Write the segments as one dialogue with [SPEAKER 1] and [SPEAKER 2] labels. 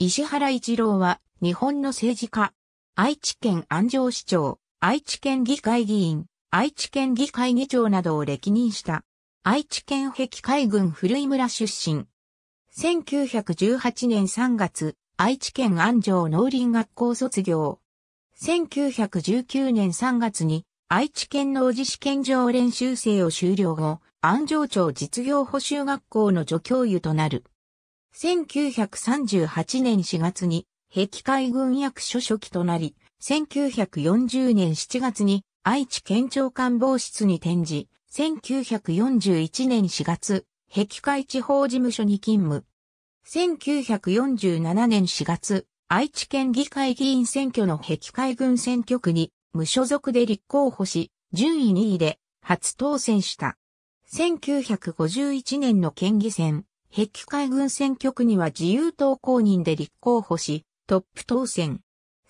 [SPEAKER 1] 石原一郎は、日本の政治家。愛知県安城市長、愛知県議会議員、愛知県議会議長などを歴任した。愛知県壁海軍古井村出身。1918年3月、愛知県安城農林学校卒業。1919年3月に、愛知県農事試験場練習生を修了後、安城町実業補修学校の助教諭となる。1938年4月に、壁海軍役所書記となり、1940年7月に愛知県庁官房室に転じ、1941年4月、壁海地方事務所に勤務。1947年4月、愛知県議会議員選挙の壁海軍選挙区に無所属で立候補し、順位2位で初当選した。1951年の県議選、碧海軍選挙区には自由党公認で立候補し、トップ当選。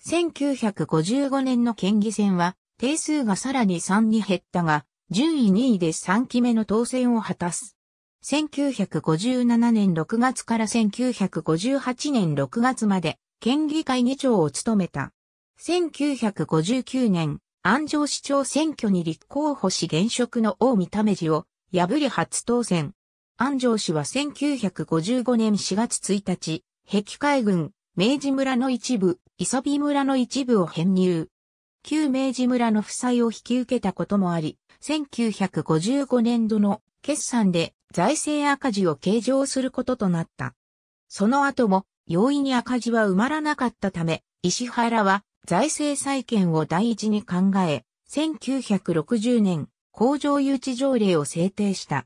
[SPEAKER 1] 1955年の県議選は、定数がさらに3に減ったが、順位2位で3期目の当選を果たす。1957年6月から1958年6月まで、県議会議長を務めた。1959年、安城市長選挙に立候補し現職の大見ためじを破り初当選。安城氏は1955年4月1日、壁海軍、明治村の一部、磯美村の一部を編入。旧明治村の負債を引き受けたこともあり、1955年度の決算で財政赤字を計上することとなった。その後も容易に赤字は埋まらなかったため、石原は財政再建を第一に考え、1960年、工場誘致条例を制定した。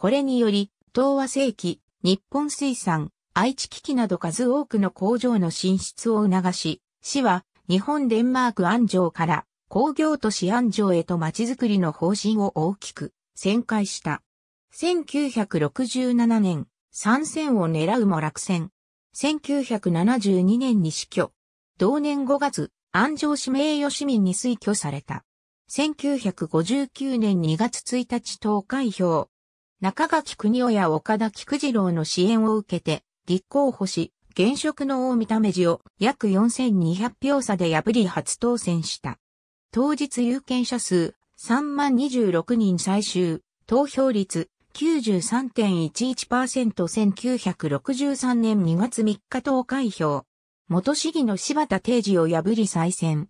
[SPEAKER 1] これにより、東和世紀、日本水産、愛知危機など数多くの工場の進出を促し、市は日本デンマーク安城から工業都市安城へとちづくりの方針を大きく旋回した。1967年、参戦を狙うも落選。1972年に死去。同年5月、安城市名誉市民に推挙された。1959年2月1日投開票。中垣国夫や岡田菊次郎の支援を受けて、立候補し、現職の大見た目じを約4200票差で破り初当選した。当日有権者数3万26人最終、投票率 93.11%1963 年2月3日投開票。元市議の柴田定治を破り再選。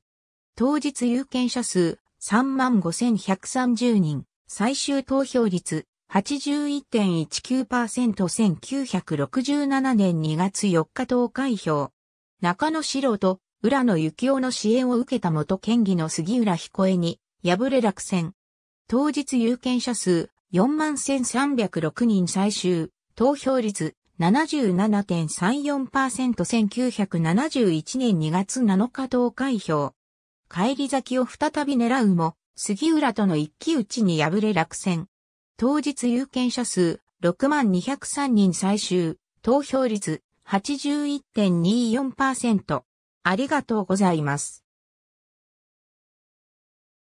[SPEAKER 1] 当日有権者数3万5130人、最終投票率 81.19%1967 年2月4日投開票。中野四郎と浦野幸男の支援を受けた元県議の杉浦彦恵に敗れ落選。当日有権者数41,306人最終、投票率 77.34%1971 年2月7日投開票。帰り咲きを再び狙うも、杉浦との一騎打ちに敗れ落選。当日有権者数6203人最終、投票率81.24%。ありがとうございます。